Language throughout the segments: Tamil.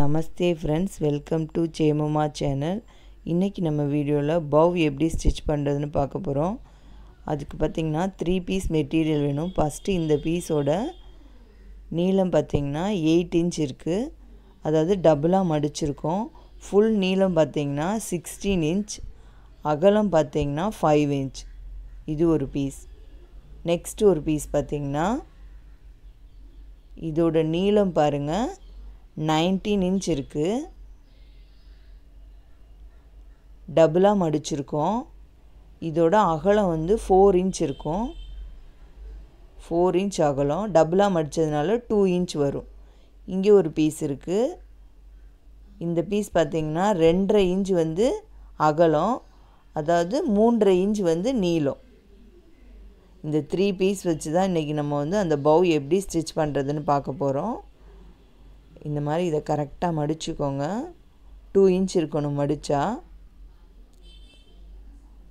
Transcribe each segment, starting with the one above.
நமஸ்தே ஃப்ரெண்ட்ஸ் வெல்கம் டு சேமமா சேனல் இன்றைக்கி நம்ம வீடியோவில் பவ் எப்படி ஸ்டிச் பண்ணுறதுன்னு பார்க்க போகிறோம் அதுக்கு பார்த்திங்கன்னா த்ரீ பீஸ் மெட்டீரியல் வேணும் ஃபஸ்ட்டு இந்த பீஸோட நீளம் பார்த்திங்கன்னா எயிட் இன்ச் இருக்குது அதாவது டபுளாக மடிச்சிருக்கோம் ஃபுல் நீளம் பார்த்திங்கன்னா சிக்ஸ்டீன் இன்ச் அகலம் பார்த்திங்கன்னா ஃபைவ் இன்ச் இது ஒரு பீஸ் நெக்ஸ்ட்டு ஒரு பீஸ் பார்த்திங்கன்னா இதோட நீளம் பாருங்கள் நைன்டீன் இன்ச் இருக்குது டபுளாக மடிச்சிருக்கோம் இதோட அகலம் வந்து ஃபோர் இன்ச் இருக்கும் ஃபோர் இன்ச் அகலம் டபுளாக மடித்ததுனால டூ இன்ச் வரும் இங்கே ஒரு பீஸ் இருக்குது இந்த பீஸ் பார்த்திங்கன்னா ரெண்டரை இன்ச் வந்து அகலம் அதாவது மூன்றரை இன்ச் வந்து நீளம் இந்த த்ரீ பீஸ் வச்சு தான் இன்றைக்கி நம்ம வந்து அந்த பவு எப்படி ஸ்டிச் பண்ணுறதுன்னு பார்க்க போகிறோம் இந்த மாதிரி இதை கரெக்டாக மடிச்சுக்கோங்க டூ இன்ச் இருக்கணும் மடித்தா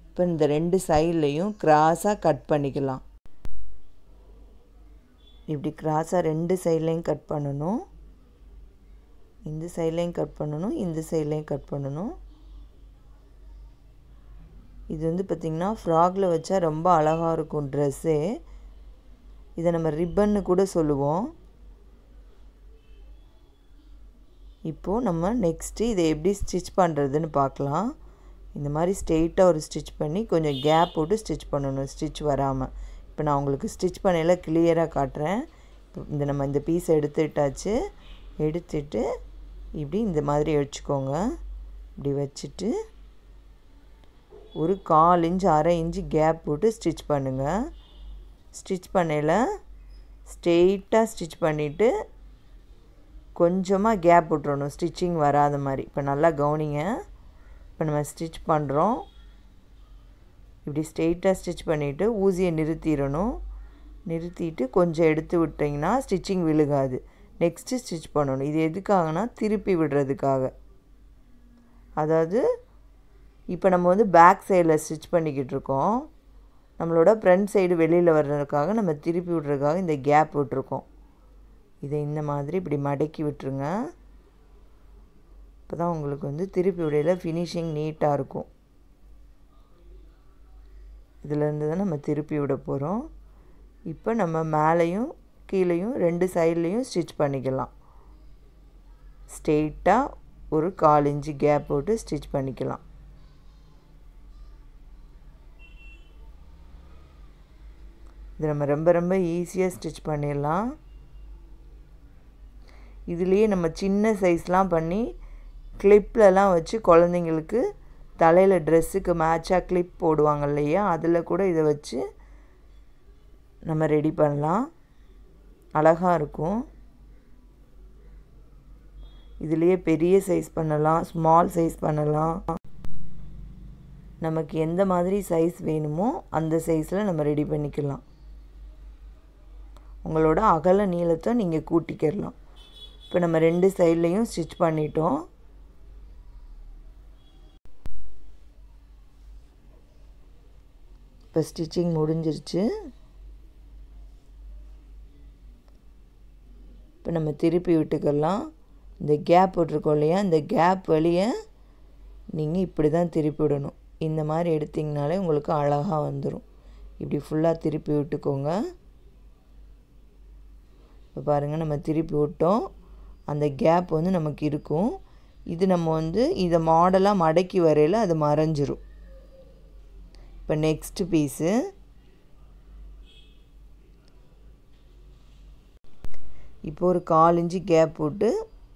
இப்போ இந்த ரெண்டு சைட்லேயும் கிராஸாக கட் பண்ணிக்கலாம் இப்படி கிராஸாக ரெண்டு சைட்லேயும் கட் பண்ணணும் இந்த சைட்லேயும் கட் பண்ணணும் இந்த சைட்லேயும் கட் பண்ணணும் இது வந்து பார்த்திங்கன்னா ஃப்ராகில் வச்சா ரொம்ப அழகாக இருக்கும் ட்ரெஸ்ஸு இதை நம்ம ரிப்பன்னு கூட சொல்லுவோம் இப்போது நம்ம நெக்ஸ்ட்டு இதை எப்படி ஸ்டிச் பண்ணுறதுன்னு பார்க்கலாம் இந்த மாதிரி ஸ்ட்ரெயிட்டாக ஒரு ஸ்டிச் பண்ணி கொஞ்சம் கேப் போட்டு ஸ்டிச் பண்ணணும் ஸ்டிச் வராமல் இப்போ நான் உங்களுக்கு ஸ்டிச் பண்ணையில் கிளியராக காட்டுறேன் இந்த நம்ம இந்த பீஸ் எடுத்துட்டாச்சு எடுத்துட்டு இப்படி இந்த மாதிரி வச்சுக்கோங்க இப்படி வச்சுட்டு ஒரு கால் இன்ச்சு அரை இன்ச்சு கேப் போட்டு ஸ்டிச் பண்ணுங்கள் ஸ்டிச் பண்ணையில் ஸ்ட்ரெயிட்டாக ஸ்டிச் பண்ணிவிட்டு கொஞ்சமாக கேப் விட்றணும் ஸ்டிச்சிங் வராத மாதிரி இப்போ நல்லா கவனிங்க இப்போ நம்ம ஸ்டிச் பண்ணுறோம் இப்படி ஸ்ட்ரெயிட்டாக ஸ்டிச் பண்ணிவிட்டு ஊசியை நிறுத்திடணும் நிறுத்திட்டு கொஞ்சம் எடுத்து விட்டிங்கன்னா ஸ்டிச்சிங் விழுகாது நெக்ஸ்ட்டு ஸ்டிச் பண்ணணும் இது எதுக்காகனா திருப்பி விடுறதுக்காக அதாவது இப்போ நம்ம வந்து பேக் சைடில் ஸ்டிச் பண்ணிக்கிட்டு இருக்கோம் நம்மளோட ஃப்ரண்ட் சைடு வெளியில் வர்றதுக்காக நம்ம திருப்பி விட்றதுக்காக இந்த கேப் விட்டுருக்கோம் இதை இந்த மாதிரி இப்படி மடக்கி விட்டுருங்க அப்போ தான் உங்களுக்கு வந்து திருப்பி உடையில் ஃபினிஷிங் நீட்டாக இருக்கும் இதிலேருந்து தான் நம்ம திருப்பி விட போகிறோம் இப்போ நம்ம மேலேயும் கீழேயும் ரெண்டு சைட்லேயும் ஸ்டிச் பண்ணிக்கலாம் ஸ்ட்ரெயிட்டாக ஒரு கால் இன்ச்சு கேப் போட்டு ஸ்டிச் பண்ணிக்கலாம் இது நம்ம ரொம்ப ரொம்ப ஈஸியாக ஸ்டிச் பண்ணிடலாம் இதுலேயே நம்ம சின்ன சைஸ்லாம் பண்ணி கிளிப்லலாம் வச்சு குழந்தைங்களுக்கு தலையில் ட்ரெஸ்ஸுக்கு மேட்சாக கிளிப் போடுவாங்க இல்லையா அதில் கூட இதை வச்சு நம்ம ரெடி பண்ணலாம் அழகாக இருக்கும் இதுலேயே பெரிய சைஸ் பண்ணலாம் ஸ்மால் சைஸ் பண்ணலாம் நமக்கு எந்த மாதிரி சைஸ் வேணுமோ அந்த சைஸில் நம்ம ரெடி பண்ணிக்கலாம் உங்களோட அகல நீளத்தை நீங்கள் கூட்டிக்கிடலாம் இப்போ நம்ம ரெண்டு சைட்லேயும் ஸ்டிச் பண்ணிட்டோம் இப்போ ஸ்டிச்சிங் முடிஞ்சிருச்சு இப்போ நம்ம திருப்பி விட்டுக்கலாம் இந்த கேப் விட்டுருக்கோம் இல்லையா இந்த கேப் வழியை நீங்கள் இப்படி தான் திருப்பி விடணும் இந்த மாதிரி எடுத்திங்கனாலே உங்களுக்கு அழகாக வந்துடும் இப்படி ஃபுல்லாக திருப்பி விட்டுக்கோங்க இப்போ பாருங்கள் நம்ம திருப்பி விட்டோம் அந்த கேப் வந்து நமக்கு இருக்கும் இது நம்ம வந்து இதை மாடலாக மடக்கி வரையில் அது மறைஞ்சிரும் இப்போ நெக்ஸ்ட் பீஸு இப்போ ஒரு கால் இன்ச்சு கேப் போட்டு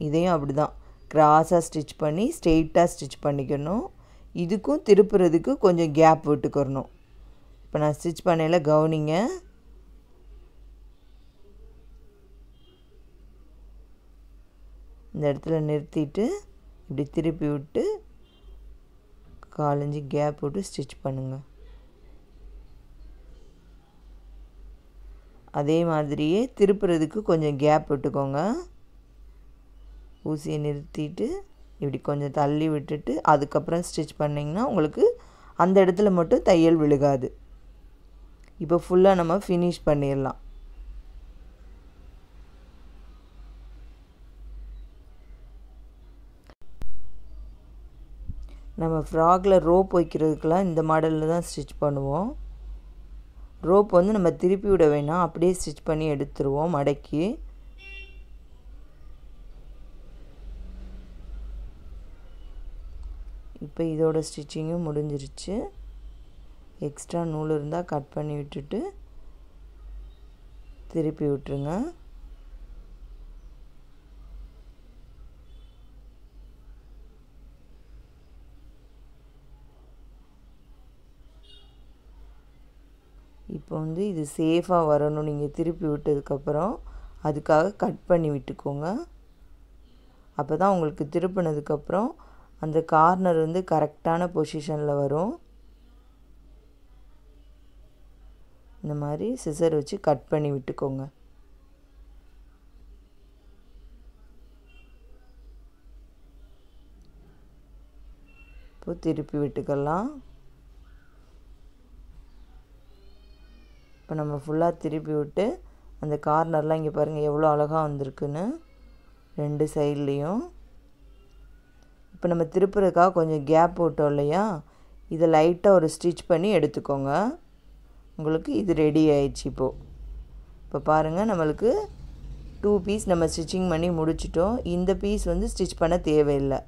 இதையும் அப்படி தான் க்ராஸாக ஸ்டிச் பண்ணி ஸ்ட்ரெயிட்டாக ஸ்டிச் பண்ணிக்கணும் இதுக்கும் திருப்புறதுக்கு கொஞ்சம் கேப் விட்டுக்கிறணும் இப்போ நான் ஸ்டிச் பண்ணையில் கவனிங்க இந்த இடத்துல நிறுத்திட்டு இப்படி திருப்பி விட்டு காலஞ்சு கேப் விட்டு ஸ்டிச் பண்ணுங்கள் அதே மாதிரியே திருப்புறதுக்கு கொஞ்சம் கேப் விட்டுக்கோங்க ஊசியை நிறுத்திட்டு இப்படி கொஞ்சம் தள்ளி விட்டுட்டு அதுக்கப்புறம் ஸ்டிச் பண்ணிங்கன்னா உங்களுக்கு அந்த இடத்துல மட்டும் தையல் விழுகாது இப்போ ஃபுல்லாக நம்ம ஃபினிஷ் பண்ணிடலாம் நம்ம ஃப்ராகில் ரோப் வைக்கிறதுக்கெலாம் இந்த மாடலில் தான் ஸ்டிச் பண்ணுவோம் ரோப் வந்து நம்ம திருப்பி விட வேணாம் அப்படியே ஸ்டிச் பண்ணி எடுத்துருவோம் மடக்கி இப்போ இதோட ஸ்டிச்சிங்கும் முடிஞ்சிருச்சு எக்ஸ்ட்ரா நூல் இருந்தால் கட் பண்ணி விட்டுட்டு திருப்பி விட்டுருங்க இப்போ வந்து இது சேஃபாக வரணும் நீங்கள் திருப்பி விட்டதுக்கப்புறம் அதுக்காக கட் பண்ணி விட்டுக்கோங்க அப்போ தான் உங்களுக்கு திருப்பினதுக்கப்புறம் அந்த கார்னர் வந்து கரெக்டான பொசிஷனில் வரும் இந்த மாதிரி சிசர் வச்சு கட் பண்ணி விட்டுக்கோங்க இப்போ திருப்பி விட்டுக்கலாம் இப்போ நம்ம ஃபுல்லாக திருப்பி விட்டு அந்த கார்னர்லாம் இங்கே பாருங்கள் எவ்வளோ அழகாக வந்திருக்குன்னு ரெண்டு சைட்லேயும் இப்போ நம்ம திருப்புறதுக்காக கொஞ்சம் கேப் போட்டோம் இல்லையா இதை லைட்டாக ஒரு ஸ்டிச் பண்ணி எடுத்துக்கோங்க உங்களுக்கு இது ரெடி ஆயிடுச்சு இப்போது இப்போ பாருங்கள் நம்மளுக்கு டூ பீஸ் நம்ம ஸ்டிச்சிங் பண்ணி முடிச்சிட்டோம் இந்த பீஸ் வந்து ஸ்டிச் பண்ண தேவையில்லை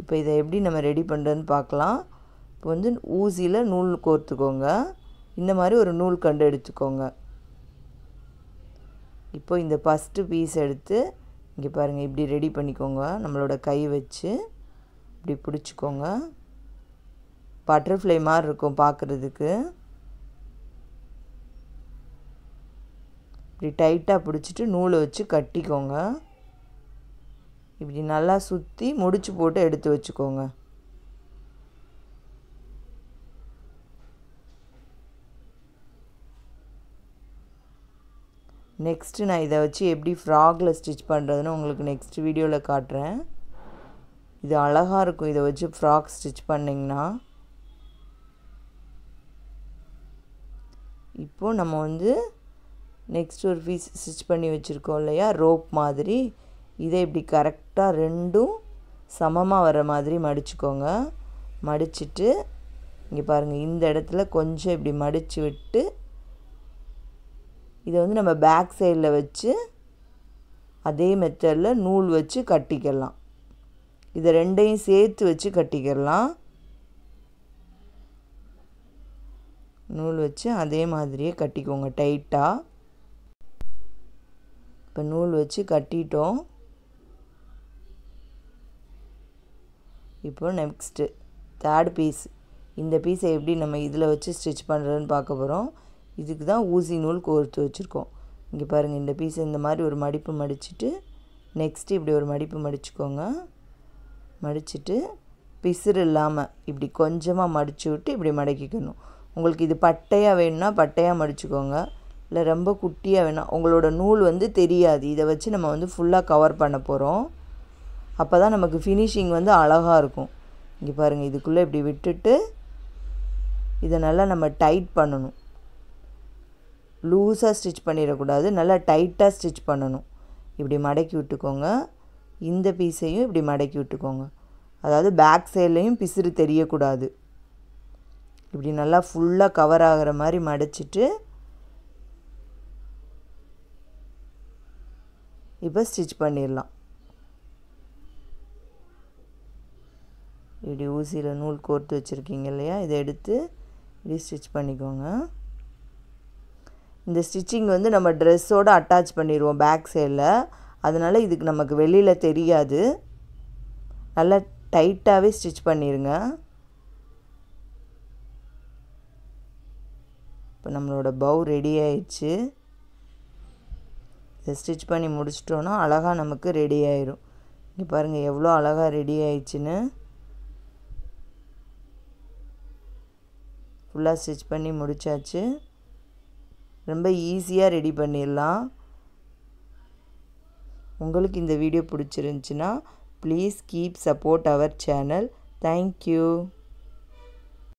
இப்போ இதை எப்படி நம்ம ரெடி பண்ணுறதுன்னு பார்க்கலாம் இப்போ வந்து ஊசியில் நூல் கோர்த்துக்கோங்க இந்த மாதிரி ஒரு நூல் கண்டு எடுத்துக்கோங்க இப்போ இந்த ஃபஸ்ட்டு பீஸ் எடுத்து இங்கே பாருங்கள் இப்படி ரெடி பண்ணிக்கோங்க நம்மளோட கை வச்சு இப்படி பிடிச்சிக்கோங்க பட்டர்ஃப்ளை மாதிரி இருக்கும் பார்க்குறதுக்கு இப்படி டைட்டாக பிடிச்சிட்டு நூலை வச்சு கட்டிக்கோங்க இப்படி நல்லா சுற்றி முடிச்சு போட்டு எடுத்து வச்சுக்கோங்க நெக்ஸ்ட்டு நான் இதை வச்சு எப்படி ஃப்ராகில் ஸ்டிச் பண்ணுறதுன்னு உங்களுக்கு நெக்ஸ்ட் வீடியோவில் காட்டுறேன் இது அழகாக இருக்கும் இதை வச்சு ஃப்ராக் ஸ்டிச் பண்ணிங்கன்னா இப்போது நம்ம வந்து நெக்ஸ்ட் ஒரு பீஸ் ஸ்டிச் பண்ணி வச்சுருக்கோம் இல்லையா ரோப் மாதிரி இதை இப்படி கரெக்டாக ரெண்டும் சமமாக வர மாதிரி மடிச்சுக்கோங்க மடிச்சுட்டு இங்கே பாருங்கள் இந்த இடத்துல கொஞ்சம் இப்படி மடித்து விட்டு இதை வந்து நம்ம பேக் சைடில் வச்சு அதே மெத்தடில் நூல் வச்சு கட்டிக்கலாம் இதை ரெண்டையும் சேர்த்து வச்சு கட்டிக்கலாம் நூல் வச்சு அதே மாதிரியே கட்டிக்கோங்க டைட்டாக இப்போ நூல் வச்சு கட்டிட்டோம் இப்போ நெக்ஸ்ட்டு தேர்ட் பீஸ் இந்த பீஸை எப்படி நம்ம இதில் வச்சு ஸ்டிச் பண்ணுறதுன்னு பார்க்க போகிறோம் இதுக்கு தான் ஊசி நூல் கோர்த்து வச்சுருக்கோம் இங்கே பாருங்கள் இந்த பீஸ் இந்த மாதிரி ஒரு மடிப்பு மடிச்சுட்டு நெக்ஸ்ட்டு இப்படி ஒரு மடிப்பு மடிச்சுக்கோங்க மடிச்சுட்டு பிசுறு இல்லாமல் இப்படி கொஞ்சமாக மடித்து விட்டு இப்படி மடக்கிக்கணும் உங்களுக்கு இது பட்டையாக வேணும்னா பட்டையாக மடிச்சுக்கோங்க இல்லை ரொம்ப குட்டியாக வேணாம் உங்களோட நூல் வந்து தெரியாது இதை வச்சு நம்ம வந்து ஃபுல்லாக கவர் பண்ண போகிறோம் அப்போ தான் நமக்கு ஃபினிஷிங் வந்து அழகாக இருக்கும் இங்கே பாருங்கள் இதுக்குள்ளே இப்படி விட்டுட்டு இதை நல்லா நம்ம டைட் பண்ணணும் லூஸாக ஸ்டிச் பண்ணிடக்கூடாது நல்லா டைட்டாக ஸ்டிச் பண்ணணும் இப்படி மடக்கி விட்டுக்கோங்க இந்த பீஸையும் இப்படி மடக்கி விட்டுக்கோங்க அதாவது பேக் சைட்லேயும் பிசுறு தெரியக்கூடாது இப்படி நல்லா ஃபுல்லாக கவர் ஆகிற மாதிரி மடிச்சிட்டு இப்போ ஸ்டிச் பண்ணிடலாம் இப்படி ஊசியில் நூல் கோர்த்து வச்சுருக்கீங்க இல்லையா இதை எடுத்து இப்படி ஸ்டிச் பண்ணிக்கோங்க இந்த ஸ்டிச்சிங் வந்து நம்ம ட்ரெஸ்ஸோடு அட்டாச் பண்ணிடுவோம் பேக் சைடில் அதனால் இதுக்கு நமக்கு வெளியில் தெரியாது நல்லா டைட்டாகவே ஸ்டிச் பண்ணிடுங்க இப்போ நம்மளோட பவு ரெடி ஆயிடுச்சு இதை ஸ்டிச் பண்ணி முடிச்சிட்டோன்னா அழகாக நமக்கு ரெடி ஆயிரும் இங்கே பாருங்கள் எவ்வளோ அழகாக ரெடி ஆயிடுச்சுன்னு ஃபுல்லாக ஸ்டிச் பண்ணி முடித்தாச்சு ரொம்ப ஈஸியாக ரெடி பண்ணிடலாம் உங்களுக்கு இந்த வீடியோ பிடிச்சிருந்துச்சின்னா please keep support our channel thank you